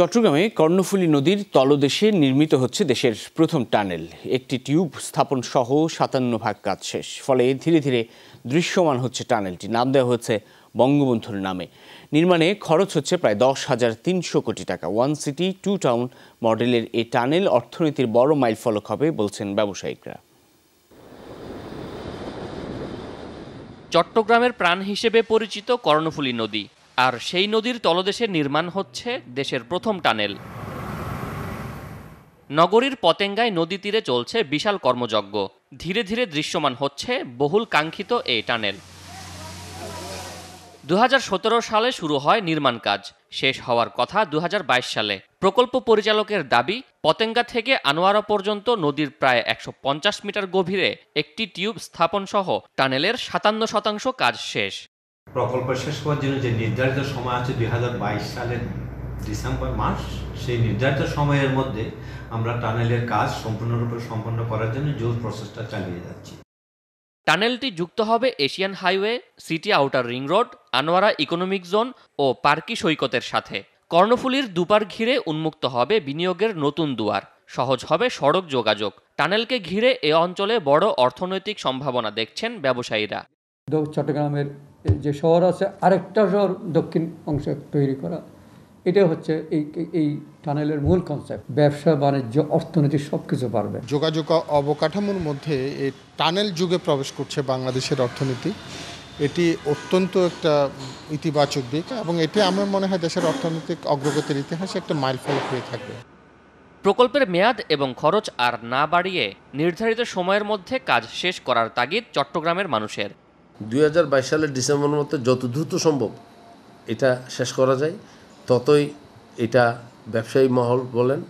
চট্টগ্রামে কর্ণফুলী নদীর তলদেশে নির্মিত হচ্ছে দেশের প্রথম টানেল একটি টিউব স্থাপন সহ সাতান্ন ভাগ কাজ শেষ ফলে ধীরে ধীরে দৃশ্যমান হচ্ছে টানেলটি নাম দেওয়া হচ্ছে বঙ্গবন্ধুর নামে নির্মাণে খরচ হচ্ছে প্রায় দশ হাজার তিনশো কোটি টাকা ওয়ান সিটি টু টাউন মডেলের এই টানেল অর্থনীতির বড় মাইল ফলক হবে বলছেন ব্যবসায়িকরা চট্টগ্রামের প্রাণ হিসেবে পরিচিত কর্ণফুলী নদী আর সেই নদীর তলদেশে নির্মাণ হচ্ছে দেশের প্রথম টানেল নগরীর পতেঙ্গায় নদী তীরে চলছে বিশাল কর্মযজ্ঞ ধীরে ধীরে দৃশ্যমান হচ্ছে বহুল কাঙ্ক্ষিত এই টানেল দু সালে শুরু হয় নির্মাণ কাজ শেষ হওয়ার কথা দু সালে প্রকল্প পরিচালকের দাবি পতেঙ্গা থেকে আনোয়ারা পর্যন্ত নদীর প্রায় একশো মিটার গভীরে একটি টিউব স্থাপন সহ টানেলের সাতান্ন শতাংশ কাজ শেষ প্রকল্প শেষ হওয়ার জন্য যে নির্ধারিত সময় আছে দুই সালের ডিসেম্বর মাস সেই নির্ধারিত সময়ের মধ্যে আমরা টানেলের কাজ সম্পূর্ণরূপে সম্পন্ন করার জন্য জোর প্রচেষ্টা চালিয়ে যাচ্ছি টানেলটি যুক্ত হবে Asian highway city outer ring road Anwara economic zone ও পার্কি সৈকতের সাথে কর্ণফুলির দুপার ঘিরে উন্মুক্ত হবে বিনিয়োগের নতুন দুয়ার সহজ হবে সড়ক যোগাযোগ টানেলকে ঘিরে এ অঞ্চলে বড় অর্থনৈতিক সম্ভাবনা দেখছেন ব্যবসায়ীরা চট্টগ্রামের যে শহর আছে আরেকটা শহর দক্ষিণ অংশে তৈরি করা এটা হচ্ছে এই এই টানেলের মূল কনসেপ্ট ব্যবসা বাণিজ্য অর্থনীতি সব কিছু পারবে যোগাযোগ অবকাঠামোর মধ্যে এই টানেল যুগে প্রবেশ করছে বাংলাদেশের অর্থনীতি এটি অত্যন্ত একটা ইতিবাচক দিক এবং এটি আমার মনে হয় দেশের অর্থনৈতিক অগ্রগতির ইতিহাসে একটা ফলক হয়ে থাকবে প্রকল্পের মেয়াদ এবং খরচ আর না বাড়িয়ে নির্ধারিত সময়ের মধ্যে কাজ শেষ করার তাগিদ চট্টগ্রামের মানুষের দুই সালের ডিসেম্বর মধ্যে যত দ্রুত সম্ভব এটা শেষ করা যায় ততই এটা ব্যবসায়ী মহল বলেন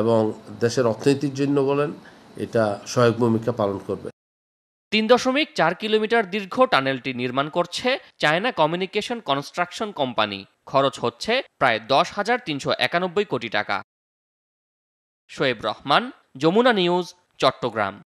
এবং দেশের অর্থনীতির জন্য বলেন এটা সহায়ক ভূমিকা পালন করবে তিন দশমিক চার কিলোমিটার দীর্ঘ টানেলটি নির্মাণ করছে চায়না কমিউনিকেশন কনস্ট্রাকশন কোম্পানি খরচ হচ্ছে প্রায় দশ হাজার তিনশো একানব্বই কোটি টাকা শোয়েব রহমান যমুনা নিউজ চট্টগ্রাম